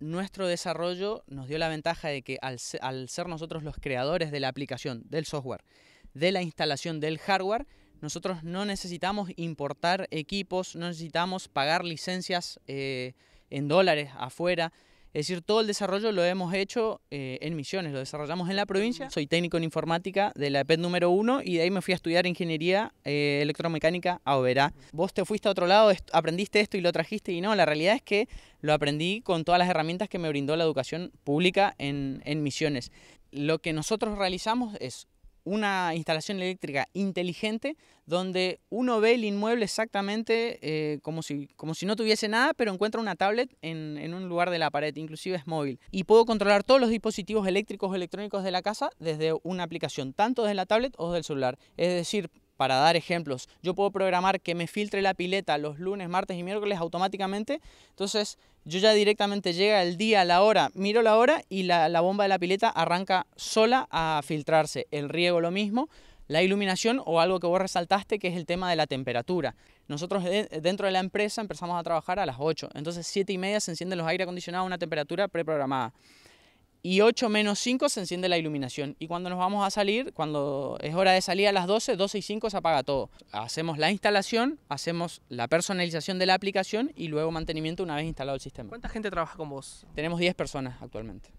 nuestro desarrollo nos dio la ventaja de que al, ser nosotros los creadores de la aplicación, del software, de la instalación del hardware, nosotros no necesitamos importar equipos, no necesitamos pagar licencias eh, en dólares afuera, es decir, todo el desarrollo lo hemos hecho eh, en Misiones, lo desarrollamos en la provincia. Soy técnico en informática de la EPET número uno y de ahí me fui a estudiar ingeniería eh, electromecánica a Oberá. Vos te fuiste a otro lado, aprendiste esto y lo trajiste y no, la realidad es que lo aprendí con todas las herramientas que me brindó la educación pública en Misiones. Lo que nosotros realizamos es una instalación eléctrica inteligente donde uno ve el inmueble exactamente eh, como, si, como si no tuviese nada, pero encuentra una tablet en, en, un lugar de la pared, inclusive es móvil. Y puedo controlar todos los dispositivos eléctricos o electrónicos de la casa desde una aplicación, tanto desde la tablet o del celular. Es decir, para dar ejemplos, yo puedo programar que me filtre la pileta los lunes, martes y miércoles automáticamente. Entonces yo ya directamente llega el día, la hora, miro la hora y la, bomba de la pileta arranca sola a filtrarse. El riego lo mismo. La iluminación o algo que vos resaltaste que es el tema de la temperatura. Nosotros dentro de la empresa empezamos a trabajar a las 8, entonces 7 y media se encienden los aire acondicionado a una temperatura preprogramada y 8 menos 5 se enciende la iluminación. Y cuando nos vamos a salir, cuando es hora de salir a las 12, 12 y 5 se apaga todo. Hacemos la instalación, hacemos la personalización de la aplicación y luego mantenimiento una vez instalado el sistema. ¿Cuánta gente trabaja con vos? Tenemos 10 personas actualmente.